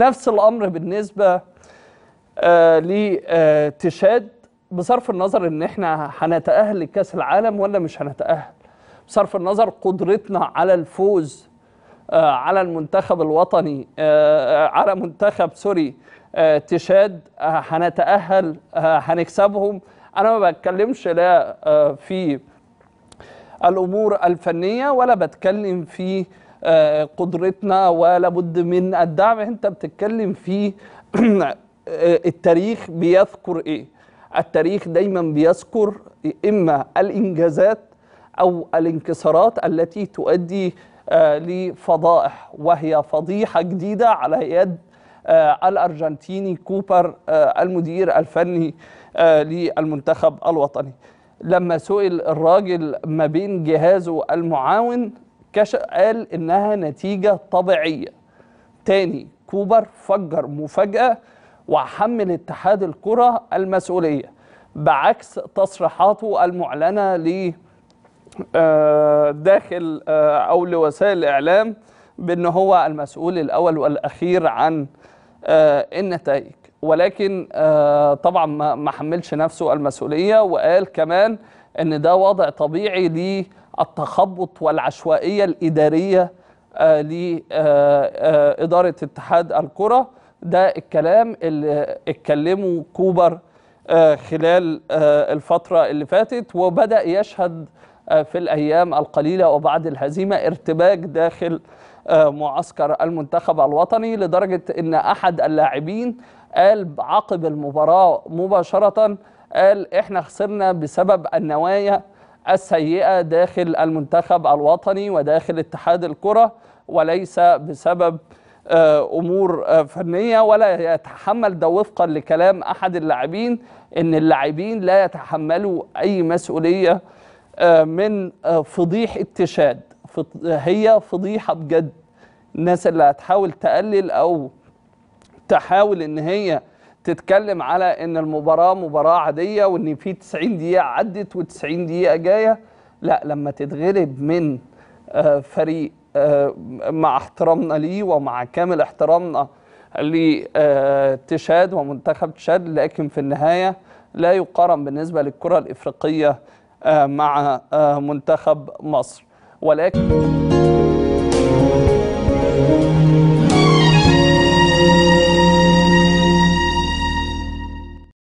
نفس الامر بالنسبه آه لتشاد بصرف النظر ان احنا هنتاهل لكاس العالم ولا مش هنتاهل بصرف النظر قدرتنا على الفوز آه على المنتخب الوطني آه, آه، على منتخب سوري آه تشاد آه، هنتاهل آه، هنكسبهم انا ما بتكلمش لا في الامور الفنيه ولا بتكلم في آه، قدرتنا ولابد من الدعم انت بتتكلم في التاريخ بيذكر ايه التاريخ دايما بيذكر اما الانجازات او الانكسارات التي تؤدي آه، لفضائح وهي فضيحه جديده على يد آه، الارجنتيني كوبر المدير الفني للمنتخب الوطني لما سئل الراجل ما بين جهازه المعاون كش... قال انها نتيجه طبيعيه تاني كوبر فجر مفاجاه وحمل اتحاد الكره المسؤوليه بعكس تصريحاته المعلنه ل آه، داخل آه، او لوسائل الاعلام بان هو المسؤول الاول والاخير عن آه، النتائج ولكن طبعا ما حملش نفسه المسؤوليه وقال كمان ان ده وضع طبيعي التخبط والعشوائية الإدارية آه، لإدارة آه، آه، اتحاد الكرة ده الكلام اللي اتكلمه كوبر خلال الفترة اللي فاتت وبدأ يشهد في الأيام القليلة وبعد الهزيمة ارتباك داخل معسكر المنتخب الوطني لدرجة أن أحد اللاعبين قال عقب المباراة مباشرة قال إحنا خسرنا بسبب النوايا السيئه داخل المنتخب الوطني وداخل اتحاد الكره وليس بسبب آه، امور آه، فنيه ولا يتحمل ده وفقا لكلام احد اللاعبين ان اللاعبين لا يتحملوا اي مسؤوليه آه، من فضيح التشاد هي فضيحه بجد الناس اللي هتحاول تقلل او تحاول ان هي تتكلم على ان المباراه مباراه عاديه وان في 90 دقيقه عدت و90 دقيقه جايه لا لما تتغلب من آه، فريق آه، مع احترامنا ليه ومع كامل احترامنا لتشاد آه، ومنتخب تشاد لكن في النهايه لا يقارن بالنسبه للكره الافريقيه مع منتخب مصر ولكن